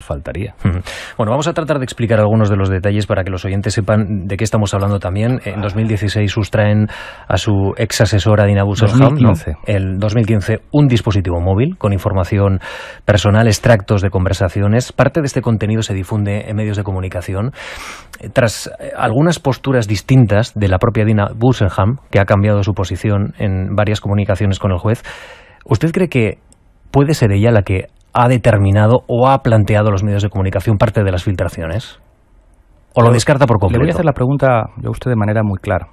Faltaría. Bueno, vamos a tratar de explicar algunos de los detalles para que los oyentes sepan de qué estamos hablando también. En 2016 sustraen a su ex asesora Dina En 2015. el 2015, un dispositivo móvil con información personal, extractos de conversaciones. Parte de este contenido se difunde en medios de comunicación. Tras eh, algunas posturas distintas de la propia Dina Busenham, que ha cambiado su posición en varias comunicaciones con el juez, ¿usted cree que puede ser ella la que ha determinado o ha planteado los medios de comunicación parte de las filtraciones? ¿O lo descarta por completo? Le voy a hacer la pregunta yo a usted de manera muy clara.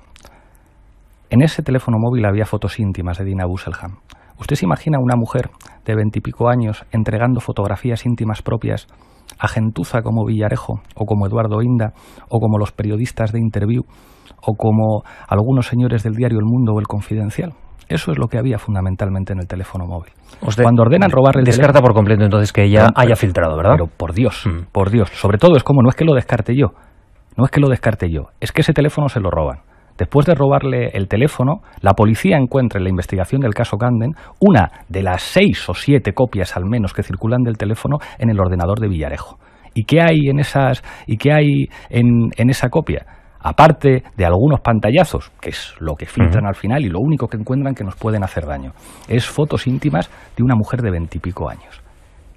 En ese teléfono móvil había fotos íntimas de Dina Busselham. ¿Usted se imagina una mujer de veintipico años entregando fotografías íntimas propias a gentuza como Villarejo o como Eduardo Inda o como los periodistas de Interview o como algunos señores del diario El Mundo o El Confidencial? Eso es lo que había fundamentalmente en el teléfono móvil. Cuando ordenan robar el descarta por completo entonces que ella haya filtrado, ¿verdad? Pero por Dios, mm. por Dios. Sobre todo es como no es que lo descarte yo, no es que lo descarte yo, es que ese teléfono se lo roban. Después de robarle el teléfono, la policía encuentra en la investigación del caso Ganden una de las seis o siete copias al menos que circulan del teléfono en el ordenador de Villarejo. ¿Y qué hay en esas y qué hay en esa copia? aparte de algunos pantallazos, que es lo que filtran al final y lo único que encuentran que nos pueden hacer daño, es fotos íntimas de una mujer de veintipico años.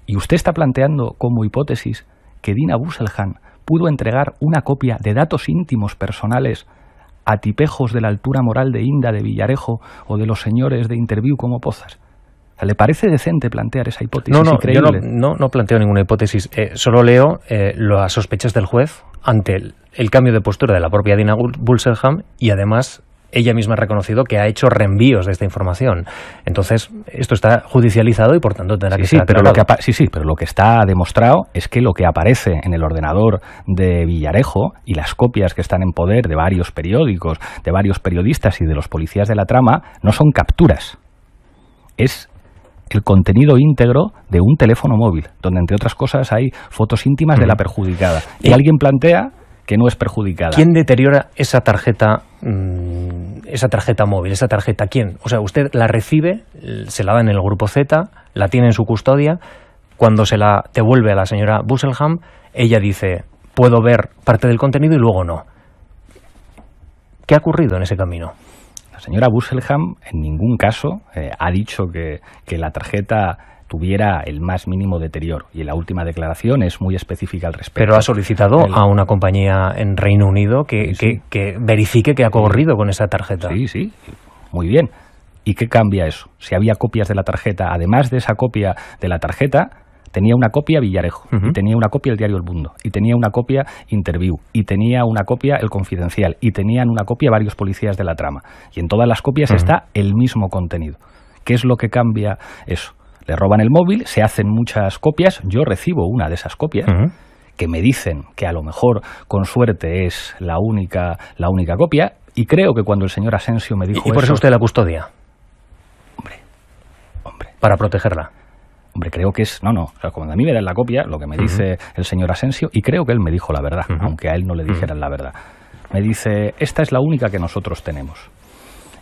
Y usted está planteando como hipótesis que Dina Busselhan pudo entregar una copia de datos íntimos personales a tipejos de la altura moral de Inda de Villarejo o de los señores de Interview como Pozas. ¿Le parece decente plantear esa hipótesis? No, no, yo no, planteo ninguna hipótesis. Eh, solo leo eh, las sospechas del juez ante el, cambio de postura de la propia Dina Bulselham y además ella misma ha reconocido que ha hecho reenvíos de esta información. Entonces, esto está judicializado y por tanto tendrá que sí, ser. Pero lo sí, sí, pero lo que está demostrado es que lo que aparece en el ordenador de Villarejo y las copias que están en poder de varios periódicos, de varios periodistas y de los policías de la trama, no son capturas. Es el contenido íntegro de un teléfono móvil, donde entre otras cosas hay fotos íntimas de la perjudicada. Y, eh, alguien plantea que no es perjudicada. ¿Quién deteriora esa tarjeta, mm, esa tarjeta móvil, esa tarjeta? ¿Quién? O sea, usted la recibe, se la da en el grupo Z, la tiene en su custodia. Cuando se la devuelve a la señora Busselham, ella dice: puedo ver parte del contenido y luego no. ¿Qué ha ocurrido en ese camino? La señora Busselham en ningún caso eh, ha dicho que, la tarjeta tuviera el más mínimo deterioro. Y la última declaración es muy específica al respecto. Pero ha solicitado a una compañía en Reino Unido que, verifique que, ha corrido con esa tarjeta. Sí, sí, muy bien. ¿Y qué cambia eso? Si había copias de la tarjeta, además de esa copia de la tarjeta, tenía una copia Villarejo, y tenía una copia el diario El Mundo, y tenía una copia Interview, y tenía una copia El Confidencial, y tenían una copia varios policías de la trama. Y en todas las copias está el mismo contenido. ¿Qué es lo que cambia eso? Le roban el móvil, se hacen muchas copias, yo recibo una de esas copias. que me dicen que a lo mejor con suerte es la única la única copia y creo que cuando el señor Asensio me dijo y, por eso, eso usted la custodia hombre hombre para protegerla creo que es. No, no. cuando a mí me dan la copia, lo que me dice el señor Asensio, y creo que él me dijo la verdad, aunque a él no le dijeran la verdad. Me dice: Esta es la única que nosotros tenemos.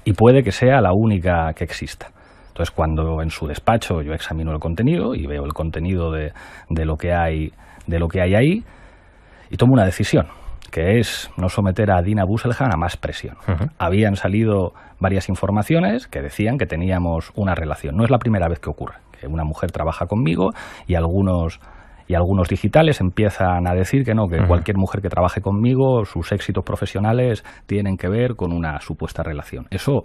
Y puede que sea la única que exista. Entonces, cuando en su despacho yo examino el contenido y veo el contenido de, lo, que hay, de lo que hay ahí, y tomo una decisión que es no someter a Dina Busselhan a más presión. Habían salido varias informaciones que decían que teníamos una relación. No es la primera vez que ocurre una mujer trabaja conmigo y algunos y algunos digitales empiezan a decir que no, que cualquier mujer que trabaje conmigo, sus éxitos profesionales tienen que ver con una supuesta relación. Eso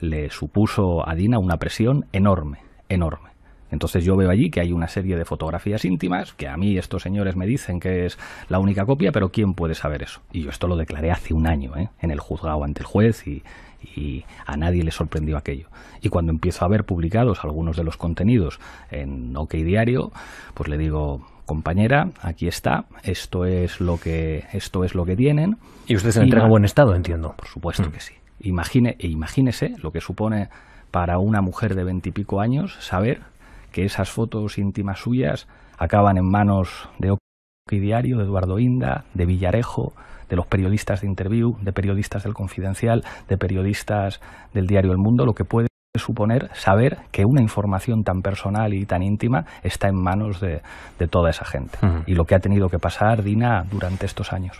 le supuso a Dina una presión enorme, enorme. Entonces yo veo allí que hay una serie de fotografías íntimas, que a mí estos señores me dicen que es la única copia, pero ¿quién puede saber eso? Y yo esto lo declaré hace un año, ¿eh? en el juzgado ante el juez y, a nadie le sorprendió aquello. Y cuando empiezo a ver publicados algunos de los contenidos en OK Diario, pues le digo, compañera, aquí está, esto es lo que, esto es lo que tienen. Y usted se entrega en buen estado, entiendo. Por supuesto mm. que sí. Imagine, e imagínese lo que supone para una mujer de veintipico años saber que esas fotos íntimas suyas acaban en manos de Oki Diario, de Eduardo Inda, de Villarejo, de los periodistas de Interview, de periodistas del Confidencial, de periodistas del diario El Mundo, lo que puede suponer saber que una información tan personal y tan íntima está en manos de, toda esa gente. Y lo que ha tenido que pasar Dina durante estos años.